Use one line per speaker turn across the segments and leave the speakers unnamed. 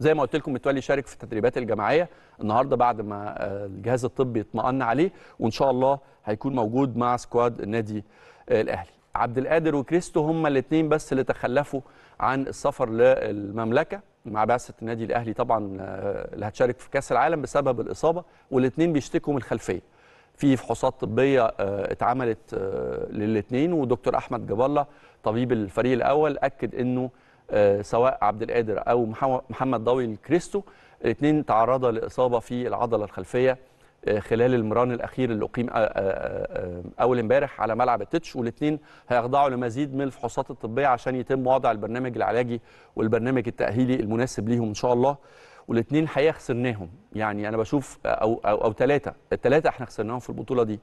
زي ما قلت لكم متولي شارك في التدريبات الجماعيه النهارده بعد ما آه، الجهاز الطبي اطمأن عليه وان شاء الله هيكون موجود مع سكواد النادي آه، الاهلي عبد القادر وكريستو هما الاثنين بس اللي تخلفوا عن السفر للمملكه مع بعثه النادي الاهلي طبعا آه، اللي هتشارك في كاس العالم بسبب الاصابه والاثنين بيشتكوا من الخلفيه في فحوصات طبيه اتعملت للاثنين ودكتور احمد جبله طبيب الفريق الاول اكد انه آه، سواء عبد القادر او محمد ضوي الكريستو الاثنين تعرضا لاصابه في العضله الخلفيه آه، خلال المران الاخير اللي اقيم آه، اول امبارح على ملعب التتش والاثنين هيخضعوا لمزيد من الفحوصات الطبيه عشان يتم وضع البرنامج العلاجي والبرنامج التاهيلي المناسب ليهم ان شاء الله والاثنين حقيقه خسرناهم يعني انا بشوف او, أو ثلاثه الثلاثه احنا خسرناهم في البطوله دي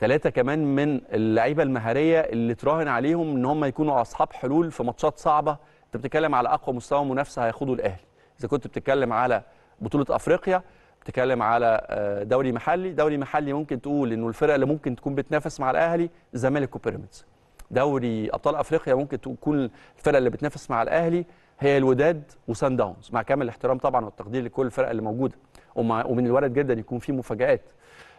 ثلاثه كمان من اللعيبه المهاريه اللي تراهن عليهم ان هم يكونوا اصحاب حلول في ماتشات صعبه انت بتتكلم على اقوى مستوى منافسه هياخده الاهلي اذا كنت بتتكلم على بطوله افريقيا بتتكلم على آه، دوري محلي دوري محلي ممكن تقول انه الفرقه اللي ممكن تكون بتنافس مع الاهلي الزمالك وبيراميدز دوري ابطال افريقيا ممكن تكون الفرقه اللي بتنافس مع الاهلي هي الوداد وسان داونز مع كامل الاحترام طبعا والتقدير لكل الفرق اللي موجوده ومن الوارد جدا يكون في مفاجات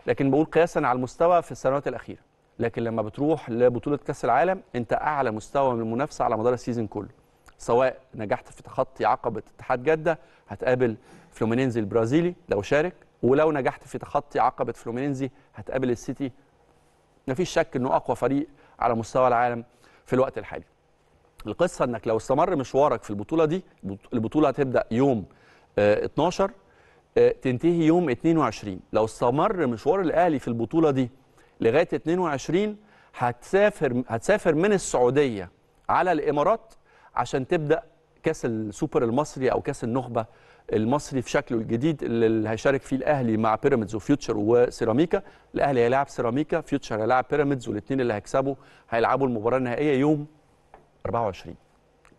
لكن بقول قياسا على المستوى في السنوات الاخيره لكن لما بتروح لبطوله كاس العالم انت اعلى مستوى من المنافسه على مدار السيزون كله سواء نجحت في تخطي عقبه اتحاد جده هتقابل فلومينينزي البرازيلي لو شارك ولو نجحت في تخطي عقبه فلومينينزي هتقابل السيتي مفيش شك انه اقوى فريق على مستوى العالم في الوقت الحالي القصه انك لو استمر مشوارك في البطوله دي البطوله هتبدا يوم 12 آه، آه، تنتهي يوم 22 لو استمر مشوار الاهلي في البطوله دي لغايه 22 هتسافر هتسافر من السعوديه على الامارات عشان تبدا كاس السوبر المصري او كاس النخبه المصري في شكله الجديد اللي هيشارك فيه الاهلي مع بيراميدز وفيوتشر وسيراميكا الاهلي هيلاعب سيراميكا فيوتشر هيلاعب بيراميدز والاثنين اللي هيكسبوا هيلعبوا المباراه النهائيه يوم 24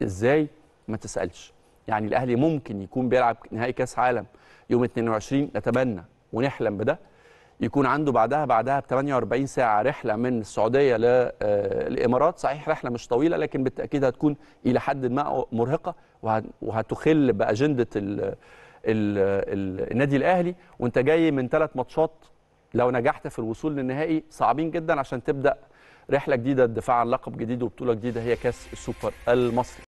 ازاي ما تسالش يعني الاهلي ممكن يكون بيلعب نهائي كاس عالم يوم 22 نتمنى ونحلم بده يكون عنده بعدها بعدها ب 48 ساعه رحله من السعوديه للامارات آه، صحيح رحله مش طويله لكن بالتاكيد هتكون الى حد ما مرهقه وهتخل باجنده الـ الـ الـ النادي الاهلي وانت جاي من ثلاث ماتشات لو نجحت في الوصول للنهائي صعبين جدا عشان تبدا رحله جديده الدفاع عن لقب جديد وبطوله جديده هي كاس السوبر المصري